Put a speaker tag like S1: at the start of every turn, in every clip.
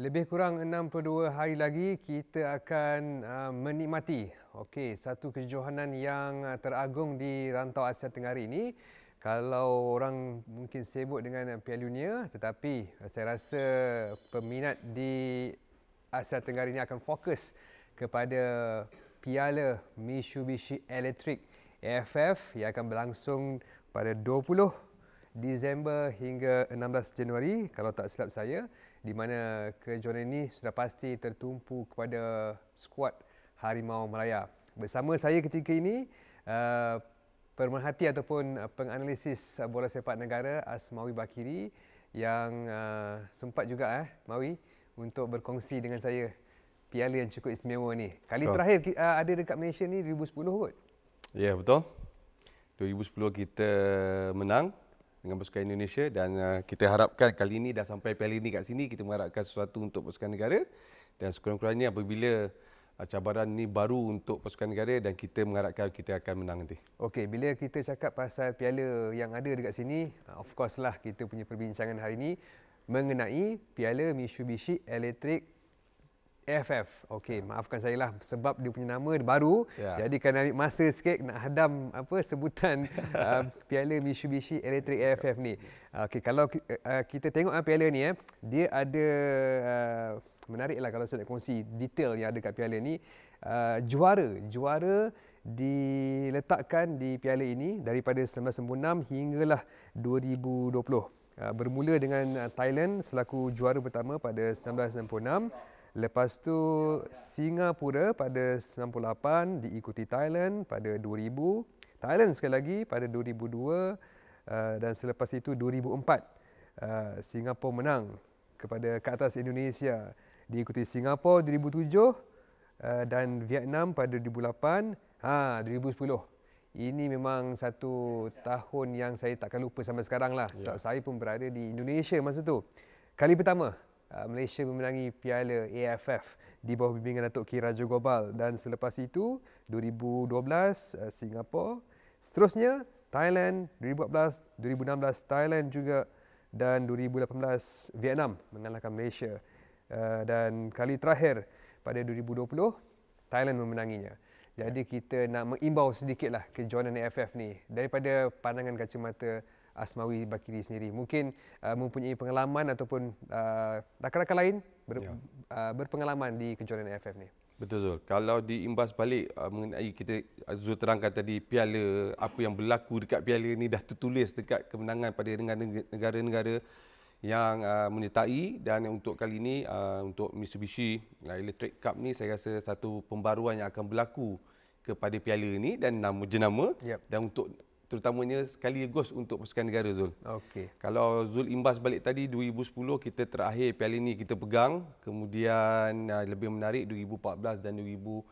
S1: Lebih kurang 62 hari lagi kita akan ah, menikmati okay, satu kejohanan yang ah, teragung di rantau Asia Tenggara ini. Kalau orang mungkin sibuk dengan Piala Dunia tetapi ah, saya rasa peminat di Asia Tenggara ini akan fokus kepada Piala Mitsubishi Electric AFF yang akan berlangsung pada 20 Disember hingga 16 Januari kalau tak silap saya di mana kejohanan ini sudah pasti tertumpu kepada skuad Harimau Malaya. Bersama saya ketika ini uh, pemerhati ataupun penganalisis bola sepak negara Asmawi Bakiri yang uh, sempat juga eh Mawi untuk berkongsi dengan saya piala yang cukup istimewa ni. Kali betul. terakhir uh, ada dekat Malaysia ni 2010 kot.
S2: Ya, yeah, betul. 2010 kita menang dengan pasukan Indonesia dan uh, kita harapkan kali ini dah sampai Piala ini kat sini kita mengharapkan sesuatu untuk pasukan negara dan sekurang-kurangnya apabila uh, cabaran ini baru untuk pasukan negara dan kita mengharapkan kita akan menang nanti.
S1: Okey, bila kita cakap pasal piala yang ada dekat sini, uh, of course lah kita punya perbincangan hari ini mengenai piala Mitsubishi Electric FF. Okey, ya. maafkan saya lah sebab dia punya nama baru. Ya. Jadi kena ambil masa sikit nak hadam apa sebutan uh, Piala Mitsubishi Electric FF ya. ni. Okey, kalau uh, uh, kita tengok uh, piala ni eh, dia ada uh, menariklah kalau saya nak kongsi detail yang ada kat piala ni. Uh, juara, juara diletakkan di piala ini daripada 1996 hinggalah 2020. Uh, bermula dengan uh, Thailand selaku juara pertama pada 1996. Lepas tu Singapura pada 98 diikuti Thailand pada 2000, Thailand sekali lagi pada 2002 Uh, dan selepas itu 2004 uh, Singapura menang kepada ke atas Indonesia diikuti Singapura 2007 uh, dan Vietnam pada 2008 ha 2010 ini memang satu tahun yang saya takkan lupa sampai sekarang lah sebab yeah. saya pun berada di Indonesia masa tu kali pertama Ah, Malaysia memenangi piala AFF di bawah bimbingan Datuk K. Raja Gobal dan selepas itu 2012 ah, Singapura seterusnya Thailand 2014 2016 Thailand juga dan 2018 Vietnam mengalahkan Malaysia ah, dan kali terakhir pada 2020 Thailand memenanginya jadi ya. kita nak mengimbau sedikitlah kejohanan AFF ni daripada pandangan kacamata Asmawi Bakiri sendiri mungkin uh, mempunyai pengalaman ataupun uh, rakan-rakan lain ber, ya. uh, berpengalaman di kejuaraan AFF ni.
S2: Betul Zul. Kalau diimbas balik uh, mengenai kita uh, Zul terangkan tadi piala apa yang berlaku dekat piala ni dah tertulis dekat kemenangan pada negara-negara yang uh, menyertai dan untuk kali ini uh, untuk Mitsubishi uh, Electric Cup ni saya rasa satu pembaruan yang akan berlaku kepada piala ini dan nama jenama yep. dan untuk terutamanya sekaligus untuk pasukan negara Zul. Okey. Kalau Zul imbas balik tadi 2010 kita terakhir piala ini kita pegang, kemudian ah, lebih menarik 2014 dan 2018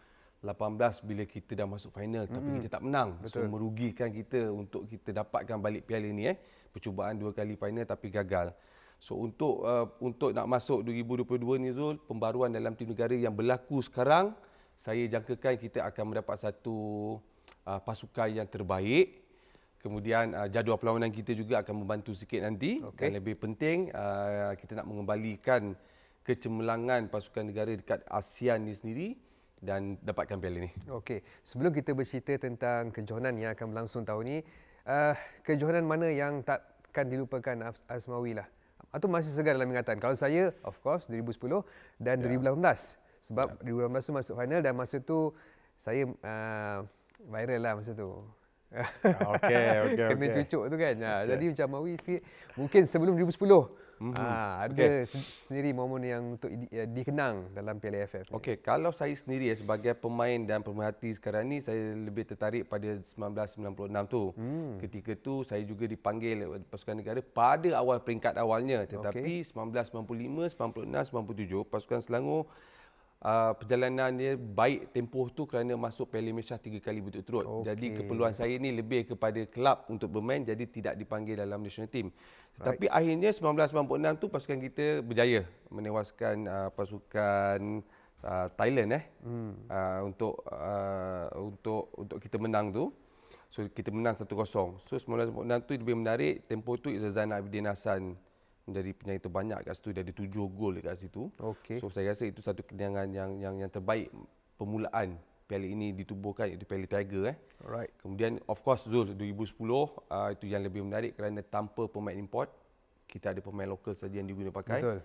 S2: bila kita dah masuk final mm-hmm. tapi kita tak menang. Betul. So merugikan kita untuk kita dapatkan balik piala ini eh. Percubaan dua kali final tapi gagal. So untuk uh, untuk nak masuk 2022 ni Zul, pembaruan dalam tim negara yang berlaku sekarang, saya jangkakan kita akan mendapat satu uh, pasukan yang terbaik. Kemudian uh, jadual perlawanan kita juga akan membantu sikit nanti. Okay. Dan lebih penting uh, kita nak mengembalikan kecemerlangan pasukan negara dekat ASEAN ini sendiri dan dapatkan piala ini.
S1: Okey. Sebelum kita bercerita tentang kejohanan yang akan berlangsung tahun ini, uh, kejohanan mana yang takkan dilupakan Asmawi lah? Atau masih segar dalam ingatan? Kalau saya, of course, 2010 dan yeah. Ya. 2018. Sebab yeah. Ya. 2018 tu masuk final dan masa tu saya uh, viral lah masa tu. Ah, okay, okay, kena okay. cucuk tu kan. Ah, okay. Jadi macam Mawi sikit, mungkin sebelum 2010, Mm-hmm. Ah, ada okay. sendiri
S2: momen yang untuk di, uh, dikenang dalam Piala AFF. Okay, kalau saya sendiri ya, sebagai pemain dan pemerhati sekarang ni saya lebih tertarik pada 1996 tu. Mm. Ketika tu saya juga dipanggil pasukan negara pada awal peringkat awalnya tetapi okay. 1995, 96, 97 pasukan Selangor Ah, perjalanan dia baik tempoh tu kerana masuk Piala Malaysia tiga kali berturut-turut. Okay. Jadi keperluan saya ni lebih kepada kelab untuk bermain jadi tidak dipanggil dalam national team. Tetapi right. akhirnya 1996 tu pasukan kita berjaya menewaskan uh, pasukan uh, Thailand eh hmm. uh, untuk uh, untuk untuk kita menang tu. So kita menang 1-0. So 1996 tu lebih menarik tempoh tu Izzan Abidin Hassan dari penyanyi terbanyak kat situ dia ada tujuh gol dekat situ. Okay. So saya rasa itu satu kenangan yang yang yang terbaik permulaan piala ini ditubuhkan itu piala Tiger eh. Alright. Kemudian of course Zul 2010 uh, ah, itu yang lebih menarik kerana tanpa pemain import kita ada pemain lokal saja yang diguna pakai. Betul.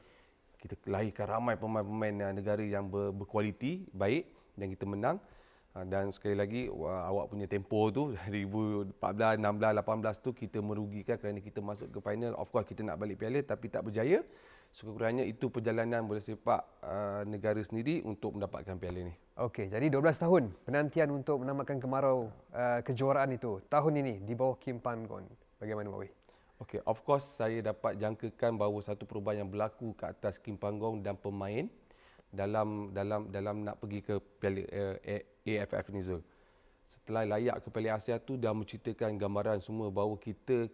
S2: Kita lahirkan ramai pemain-pemain ah, negara yang ber, berkualiti baik dan kita menang. Ha, dan sekali lagi awak punya tempo tu 2014 16 18 tu kita merugikan kerana kita masuk ke final of course kita nak balik piala tapi tak berjaya sekurang-kurangnya itu perjalanan bola sepak ha, negara sendiri untuk mendapatkan piala ini. okey jadi 12
S1: tahun penantian untuk menamakan kemarau ha, kejuaraan itu tahun ini di bawah Kim Pangon
S2: bagaimana Wei okey of course saya dapat jangkakan bahawa satu perubahan yang berlaku ke atas Kim Pangong dan pemain dalam dalam dalam nak pergi ke piala uh, AFF Nizul. Setelah layak ke Piala Asia tu dah menceritakan gambaran semua bahawa kita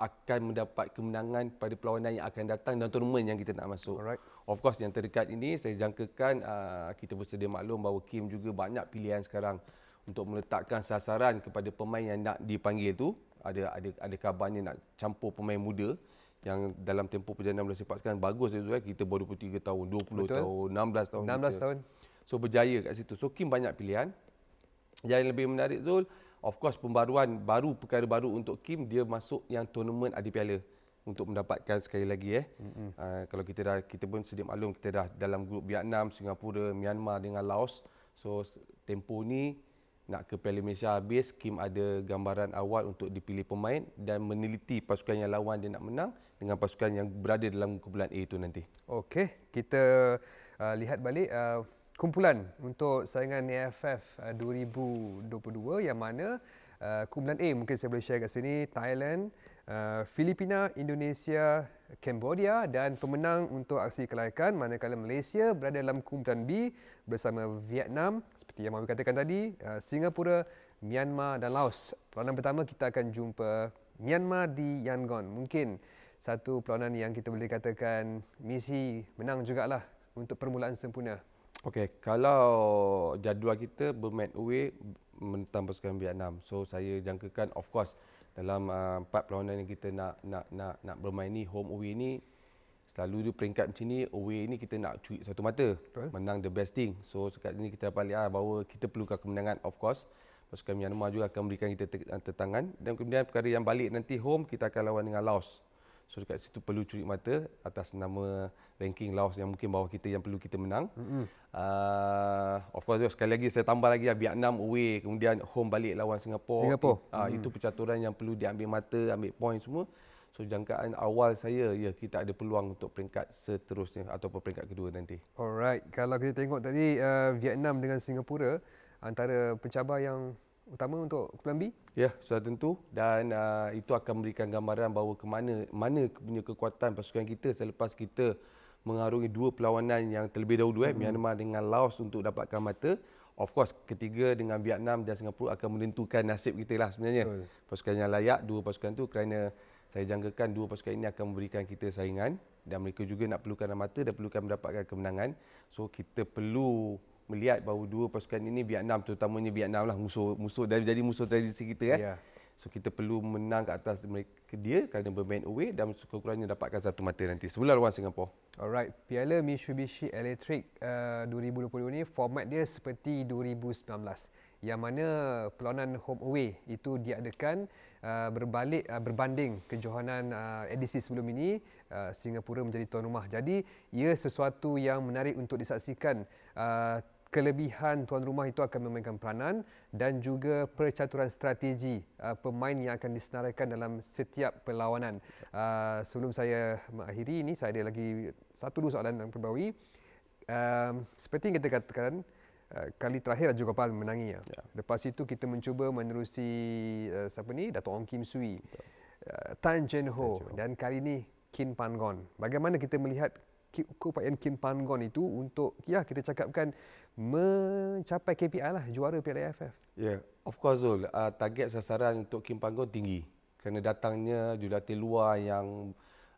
S2: akan mendapat kemenangan pada perlawanan yang akan datang dan tournament yang kita nak masuk. Alright. Of course yang terdekat ini saya jangkakan uh, kita bersedia maklum bahawa Kim juga banyak pilihan sekarang untuk meletakkan sasaran kepada pemain yang nak dipanggil tu. Ada ada ada kabarnya nak campur pemain muda yang dalam tempoh perjalanan sepak sepakkan bagus Zuhair eh. kita baru 23 tahun, 20 Betul. tahun, 16 tahun. 16 kita. tahun. So berjaya kat situ. So Kim banyak pilihan. Yang lebih menarik Zul, of course pembaruan baru, perkara baru untuk Kim, dia masuk yang tournament adi piala untuk mendapatkan sekali lagi eh. Mm-hmm. Uh, kalau kita dah kita pun sedia maklum kita dah dalam grup Vietnam, Singapura, Myanmar dengan Laos. So tempo ni nak ke Piala Malaysia habis, Kim ada gambaran awal untuk dipilih pemain dan meneliti pasukan yang lawan dia nak menang dengan pasukan yang berada dalam kumpulan A itu nanti. Okey, kita uh, lihat balik uh kumpulan untuk saingan AFF
S1: 2022 eh, yang mana uh, kumpulan A mungkin saya boleh share kat sini Thailand, uh, Filipina, Indonesia, Cambodia dan pemenang untuk aksi kelayakan manakala Malaysia berada dalam kumpulan B bersama Vietnam seperti yang Mami katakan tadi, uh, Singapura, Myanmar dan Laos. Peranan pertama kita akan jumpa Myanmar di Yangon. Mungkin satu peluang yang kita boleh katakan misi menang
S2: jugalah untuk permulaan sempurna Okey, kalau jadual kita bermain away menentang pasukan Vietnam. So saya jangkakan of course dalam ah, empat perlawanan yang kita nak nak nak nak bermain ni home away ni selalu di peringkat macam ni away ni kita nak curi satu mata Betul. menang the best thing. So sekat ni kita dapat lihat ah, bahawa kita perlukan kemenangan of course. Pasukan Myanmar juga akan memberikan kita tertangan ah, dan kemudian perkara yang balik nanti home kita akan lawan dengan Laos. So dekat situ perlu curi mata atas nama ranking Laos yang mungkin bawah kita yang perlu kita menang. Mm-hmm. Uh, of course sekali lagi saya tambah lagi ya Vietnam away kemudian home balik lawan Singapura. Singapura Uh, mm-hmm. itu percaturan yang perlu diambil mata, ambil point semua. So jangkaan awal saya ya kita ada peluang untuk peringkat seterusnya atau peringkat kedua nanti.
S1: Alright, kalau kita tengok tadi uh, Vietnam dengan Singapura antara pencabar yang utama untuk kumpulan B?
S2: Ya, sudah tentu dan uh, itu akan memberikan gambaran bahawa ke mana mana punya kekuatan pasukan kita selepas kita mengarungi dua perlawanan yang terlebih dahulu mm-hmm. eh hmm. Myanmar dengan Laos untuk dapatkan mata. Of course, ketiga dengan Vietnam dan Singapura akan menentukan nasib kita lah sebenarnya. Betul. Pasukan yang layak dua pasukan tu kerana saya jangkakan dua pasukan ini akan memberikan kita saingan dan mereka juga nak perlukan mata dan perlukan mendapatkan kemenangan. So kita perlu melihat bahawa dua pasukan ini Vietnam terutamanya Vietnam lah musuh musuh dan jadi musuh tradisi kita kan. Ya. Yeah. So kita perlu menang ke atas mereka dia kerana bermain away dan sekurang-kurangnya dapatkan satu mata nanti sebelum lawan Singapura. Alright, Piala
S1: Mitsubishi Electric uh, 2022 ni format dia seperti 2019 yang mana perlawanan home away itu diadakan uh, berbalik uh, berbanding kejohanan uh, edisi sebelum ini uh, Singapura menjadi tuan rumah. Jadi ia sesuatu yang menarik untuk disaksikan uh, kelebihan tuan rumah itu akan memainkan peranan dan juga percaturan strategi uh, pemain yang akan disenaraikan dalam setiap perlawanan. Uh, sebelum saya mengakhiri ini, saya ada lagi satu dua soalan yang perbawi. Uh, um, seperti yang kita katakan, uh, kali terakhir Raju Gopal menangi. Ya. ya. Lepas itu kita mencuba menerusi uh, siapa ni? Dato' Ong Kim Sui, uh, Tan Jin Ho dan kali ini Kin Pangon. Bagaimana kita melihat keupayaan
S2: Kim Pangon itu untuk
S1: ya kita cakapkan mencapai KPI lah juara Piala AFF.
S2: Ya, yeah. of course Zul, uh, target sasaran untuk Kim Pangon tinggi kerana datangnya jurulatih luar yang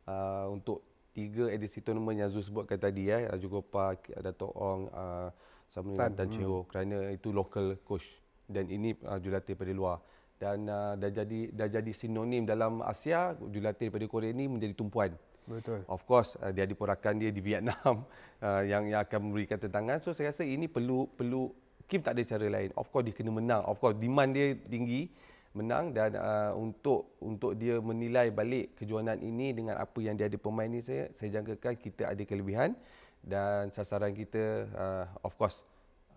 S2: uh, untuk tiga edisi tournament yang Zul sebutkan tadi ya, eh, Juga Park, Dato' Ong, uh, sama dengan Tan, Cheo hmm. kerana itu local coach dan ini uh, jurulatih dari luar dan uh, dah jadi dah jadi sinonim dalam Asia jurulatih dari Korea ini menjadi tumpuan Betul. Of course uh, dia ada porakan dia di Vietnam uh, yang yang akan memberikan tantangan. So saya rasa ini perlu perlu Kim tak ada cara lain. Of course dia kena menang. Of course demand dia tinggi menang dan uh, untuk untuk dia menilai balik kejohanan ini dengan apa yang dia ada pemain ini saya saya jangkakan kita ada kelebihan dan sasaran kita uh, of course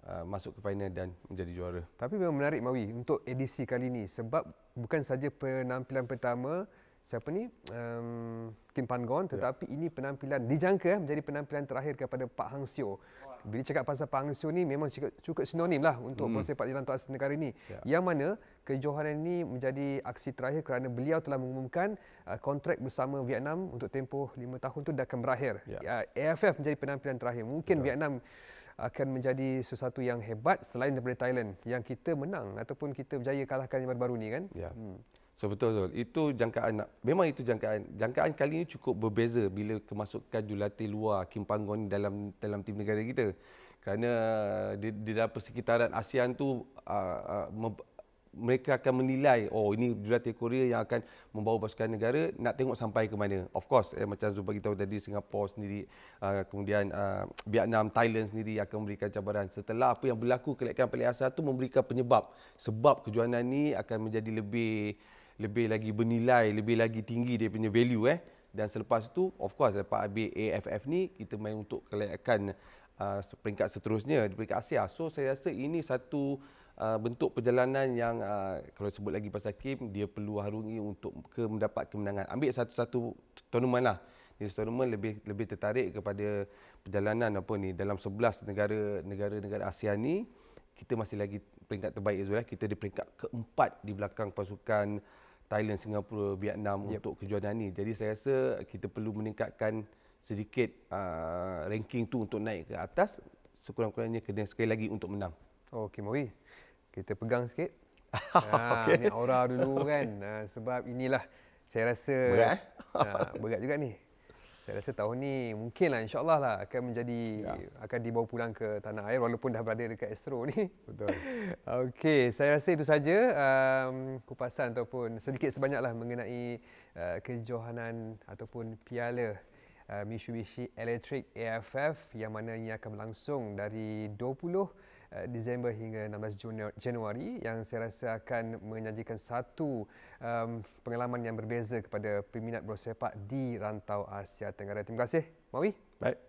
S2: Uh, masuk ke final dan menjadi juara. Tapi memang menarik Mawi untuk edisi kali ini sebab
S1: bukan saja penampilan pertama siapa ni um, Kim Gon, ya. tetapi yeah. ini penampilan dijangka eh, menjadi penampilan terakhir kepada Pak Hang Seo. Bila cakap pasal Pak Hang Seo ni memang cukup, cukup sinonim lah untuk hmm. persepak jalan tuas negara ini. Yeah. Yang mana kejohanan ini menjadi aksi terakhir kerana beliau telah mengumumkan uh, kontrak bersama Vietnam untuk tempoh lima tahun itu dah akan berakhir. Yeah. Uh, ya, AFF menjadi penampilan terakhir. Mungkin Betul. Vietnam akan menjadi sesuatu yang hebat selain daripada Thailand yang kita menang ataupun kita berjaya kalahkan yang baru-baru ni kan.
S2: Yeah. Hmm. So betul betul. Itu jangkaan nak memang itu jangkaan. Jangkaan kali ini cukup berbeza bila kemasukan Julati luar Kim Panggon dalam dalam tim negara kita. Kerana eh, di, di dalam persekitaran ASEAN tu uh, uh, mereka akan menilai oh ini Julati Korea yang akan membawa pasukan negara nak tengok sampai ke mana. Of course eh, macam Zubair kita tadi Singapura sendiri uh, kemudian uh, Vietnam, Thailand sendiri akan memberikan cabaran setelah apa yang berlaku kelekan paling asal tu memberikan penyebab sebab kejuanan ini akan menjadi lebih lebih lagi bernilai, lebih lagi tinggi dia punya value eh. Dan selepas itu, of course, lepas habis AFF ni, kita main untuk kelayakan uh, peringkat seterusnya di peringkat Asia. So, saya rasa ini satu uh, bentuk perjalanan yang uh, kalau sebut lagi pasal Kim, dia perlu harungi untuk ke mendapat kemenangan. Ambil satu-satu tournament lah. Di tournament lebih lebih tertarik kepada perjalanan apa ni dalam 11 negara negara-negara Asia ni kita masih lagi peringkat terbaik Azul eh. Kita di peringkat keempat di belakang pasukan Thailand, Singapura, Vietnam yep. untuk kejuaraan ini. Jadi saya rasa kita perlu meningkatkan sedikit uh, ranking tu untuk naik ke atas sekurang-kurangnya kena sekali lagi untuk menang. Okey, Mawi. Kita pegang sikit. Ha, ah, okay. Ini aura dulu kan.
S1: Ah, sebab inilah saya rasa berat, eh? Ah, berat juga ni. Saya rasa tahun ni mungkin lah insyaAllah lah akan menjadi ya. akan dibawa pulang ke tanah air walaupun dah berada dekat Astro ni. Betul. Okey, saya rasa itu saja um, kupasan ataupun sedikit sebanyak lah mengenai uh, kejohanan ataupun piala uh, Mitsubishi Electric AFF yang mana ini akan berlangsung dari 20 Eh, Disember hingga 16 Januari yang saya rasa akan menyajikan satu um, pengalaman yang berbeza kepada peminat bola sepak di rantau Asia Tenggara. Terima kasih, Mawi. Baik.